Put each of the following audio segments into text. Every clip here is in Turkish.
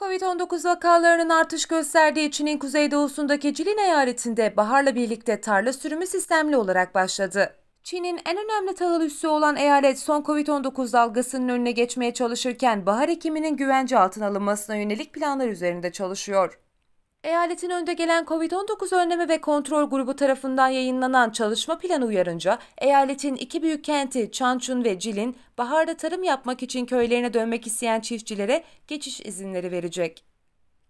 Covid-19 vakalarının artış gösterdiği Çin'in kuzeydoğusundaki Cilin eyaletinde baharla birlikte tarla sürümü sistemli olarak başladı. Çin'in en önemli tahıl üssü olan eyalet son Covid-19 dalgasının önüne geçmeye çalışırken bahar ekiminin güvence altına alınmasına yönelik planlar üzerinde çalışıyor. Eyaletin önde gelen COVID-19 önleme ve kontrol grubu tarafından yayınlanan çalışma planı uyarınca eyaletin iki büyük kenti Çançun ve Cilin baharda tarım yapmak için köylerine dönmek isteyen çiftçilere geçiş izinleri verecek.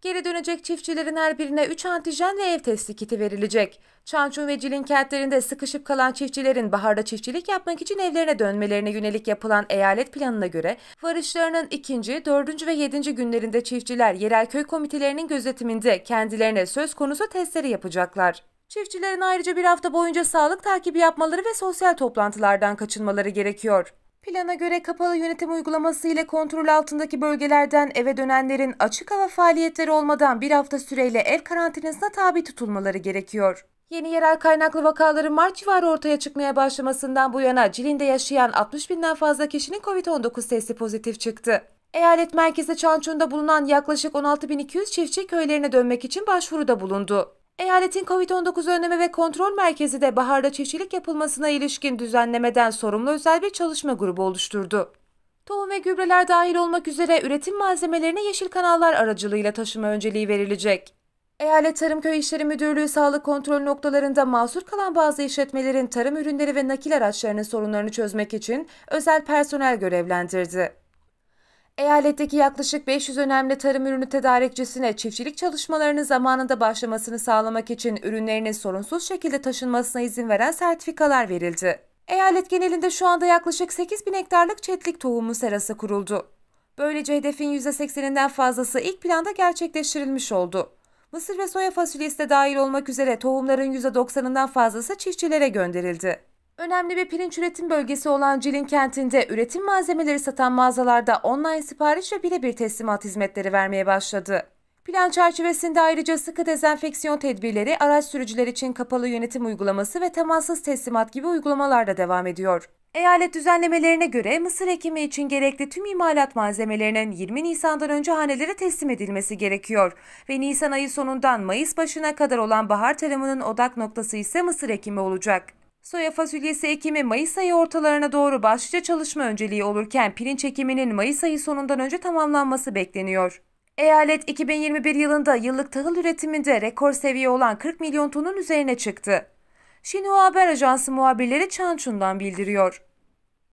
Geri dönecek çiftçilerin her birine 3 antijen ve ev testi kiti verilecek. Çançun ve Cilin kentlerinde sıkışıp kalan çiftçilerin baharda çiftçilik yapmak için evlerine dönmelerine yönelik yapılan eyalet planına göre varışlarının 2. 4. ve 7. günlerinde çiftçiler yerel köy komitelerinin gözetiminde kendilerine söz konusu testleri yapacaklar. Çiftçilerin ayrıca bir hafta boyunca sağlık takibi yapmaları ve sosyal toplantılardan kaçınmaları gerekiyor. Plana göre kapalı yönetim uygulaması ile kontrol altındaki bölgelerden eve dönenlerin açık hava faaliyetleri olmadan bir hafta süreyle ev karantinasına tabi tutulmaları gerekiyor. Yeni yerel kaynaklı vakaların Mart civarı ortaya çıkmaya başlamasından bu yana Cilin'de yaşayan 60 binden fazla kişinin COVID-19 testi pozitif çıktı. Eyalet merkezi Çançun'da bulunan yaklaşık 16.200 çiftçi köylerine dönmek için başvuruda bulundu. Eyaletin COVID-19 Önleme ve Kontrol Merkezi de baharda çiftçilik yapılmasına ilişkin düzenlemeden sorumlu özel bir çalışma grubu oluşturdu. Tohum ve gübreler dahil olmak üzere üretim malzemelerine yeşil kanallar aracılığıyla taşıma önceliği verilecek. Eyalet Tarım Köy İşleri Müdürlüğü sağlık kontrol noktalarında mahsur kalan bazı işletmelerin tarım ürünleri ve nakil araçlarının sorunlarını çözmek için özel personel görevlendirdi. Eyaletteki yaklaşık 500 önemli tarım ürünü tedarikçisine çiftçilik çalışmalarının zamanında başlamasını sağlamak için ürünlerinin sorunsuz şekilde taşınmasına izin veren sertifikalar verildi. Eyalet genelinde şu anda yaklaşık 8 bin hektarlık çetlik tohumu serası kuruldu. Böylece hedefin %80'inden fazlası ilk planda gerçekleştirilmiş oldu. Mısır ve soya fasulyesi de dahil olmak üzere tohumların %90'ından fazlası çiftçilere gönderildi. Önemli bir pirinç üretim bölgesi olan Cilin kentinde üretim malzemeleri satan mağazalarda online sipariş ve birebir teslimat hizmetleri vermeye başladı. Plan çerçevesinde ayrıca sıkı dezenfeksiyon tedbirleri, araç sürücüler için kapalı yönetim uygulaması ve temassız teslimat gibi uygulamalar da devam ediyor. Eyalet düzenlemelerine göre mısır ekimi için gerekli tüm imalat malzemelerinin 20 Nisan'dan önce hanelere teslim edilmesi gerekiyor. Ve Nisan ayı sonundan Mayıs başına kadar olan bahar tarımının odak noktası ise mısır ekimi olacak. Soya fasulyesi ekimi Mayıs ayı ortalarına doğru başlıca çalışma önceliği olurken pirinç ekiminin Mayıs ayı sonundan önce tamamlanması bekleniyor. Eyalet 2021 yılında yıllık tahıl üretiminde rekor seviye olan 40 milyon tonun üzerine çıktı. Şinhua Haber Ajansı muhabirleri Çançun'dan bildiriyor.